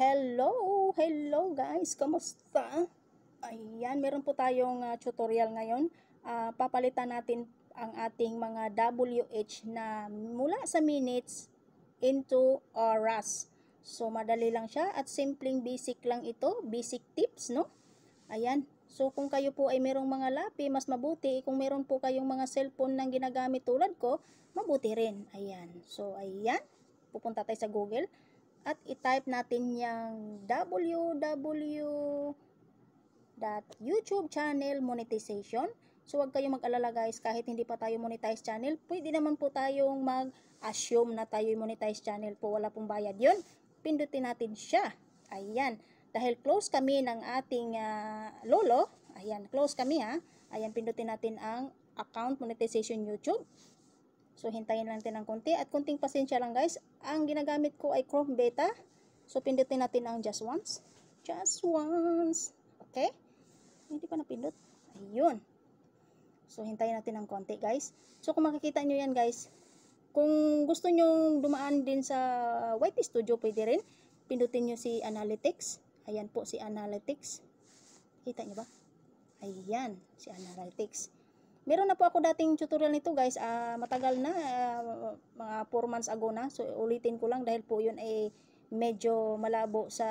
Hello! Hello guys! Kamusta? Ayan, meron po tayong uh, tutorial ngayon. Uh, papalitan natin ang ating mga WH na mula sa minutes into oras. So, madali lang siya at simpleng basic lang ito. Basic tips, no? Ayan. So, kung kayo po ay merong mga lapi, mas mabuti. Kung meron po kayong mga cellphone ng ginagamit tulad ko, mabuti rin. Ayan. So, ayan. Pupunta tayo sa Google at i-type natin yung www.youtube channel monetization. So, huwag kayong mag-alala guys, kahit hindi pa tayo monetize channel, pwede naman po tayong mag-assume na tayo monetize channel po. Wala pong bayad yon Pindutin natin siya. Ayan. Dahil close kami ng ating uh, lolo, ayan, close kami ha. Ayan, pindutin natin ang account monetization YouTube. So, hintayin lang natin ng konti. At konting pasensya lang guys. Ang ginagamit ko ay Chrome Beta. So, pindutin natin ang just once. Just once. Okay? Hindi pa napindot. Ayun. So, hintayin natin ng konti guys. So, kung makikita nyo yan guys, kung gusto nyo dumaan din sa White Studio, pwede rin. Pindutin nyo si Analytics. Ayan po si Analytics. Kita nyo ba? Ayan, si Analytics. Meron na po ako dating tutorial nito guys, uh, matagal na, uh, mga 4 months ago na. So ulitin ko lang dahil po yun ay medyo malabo sa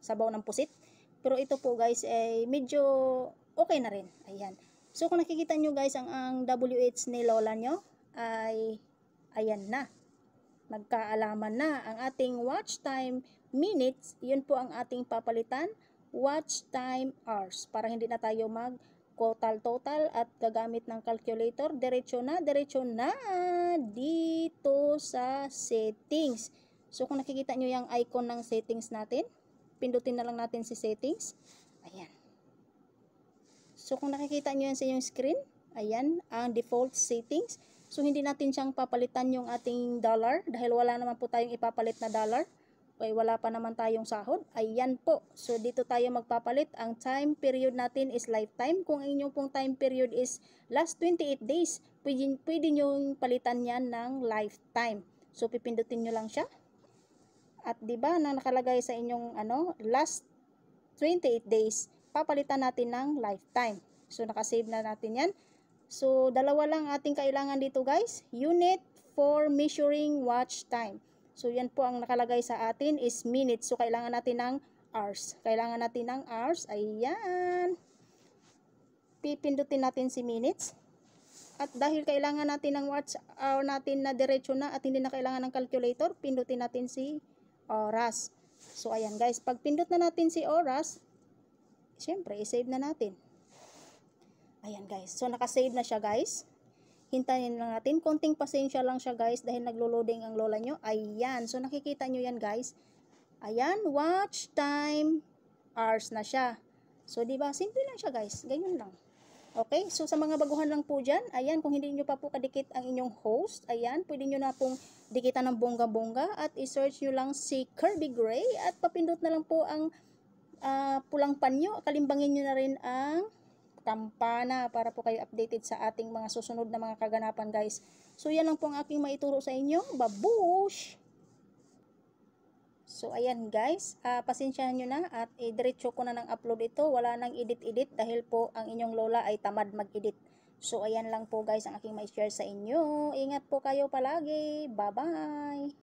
sabaw ng pusit. Pero ito po guys ay medyo okay na rin. Ayan. So kung nakikita nyo guys, ang, ang WH ni Lola nyo ay ayan na. Magkaalaman na ang ating watch time minutes, yun po ang ating papalitan watch time hours para hindi na tayo mag total-total at gagamit ng calculator, diretso na, diretso na dito sa settings. So kung nakikita nyo yung icon ng settings natin, pindutin na lang natin si settings. Ayan. So kung nakikita nyo yan sa inyong screen, ayan, ang default settings. So hindi natin siyang papalitan yung ating dollar dahil wala naman po tayong ipapalit na dollar ay wala pa naman tayong sahod, ay yan po. So dito tayo magpapalit. Ang time period natin is lifetime. Kung inyong pong time period is last 28 days, pwede, pwede nyo palitan yan ng lifetime. So pipindutin nyo lang siya. At 'di ba nang nakalagay sa inyong ano, last 28 days, papalitan natin ng lifetime. So nakasave na natin 'yan. So dalawa lang ating kailangan dito, guys. Unit for measuring watch time. So, yan po ang nakalagay sa atin is minutes. So, kailangan natin ng hours. Kailangan natin ng hours. Ayan. Pipindutin natin si minutes. At dahil kailangan natin ng watch hour uh, natin na diretsyo na at hindi na kailangan ng calculator, pindutin natin si oras. So, ayan guys. Pag pindot na natin si oras, syempre, isave na natin. Ayan guys. So, nakasave na siya guys hintayin lang natin. Konting pasensya lang siya guys dahil naglo-loading ang lola nyo. Ayan. So nakikita nyo yan guys. Ayan. Watch time. Hours na siya. So di ba Simple lang siya guys. Ganyan lang. Okay? So sa mga baguhan lang po dyan, ayan, kung hindi nyo pa po kadikit ang inyong host, ayan, pwede nyo na pong dikitan ng bongga-bongga at isearch nyo lang si Kirby Gray at papindot na lang po ang uh, pulang panyo. Kalimbangin nyo na rin ang kampana para po kayo updated sa ating mga susunod na mga kaganapan guys. So yan lang po ang aking maituro sa inyo. Babush! So ayan guys, uh, pasensyahan nyo na at idiretso ko na ng upload ito. Wala nang edit-edit dahil po ang inyong lola ay tamad mag-edit. So ayan lang po guys ang aking ma-share sa inyo. Ingat po kayo palagi. Bye-bye!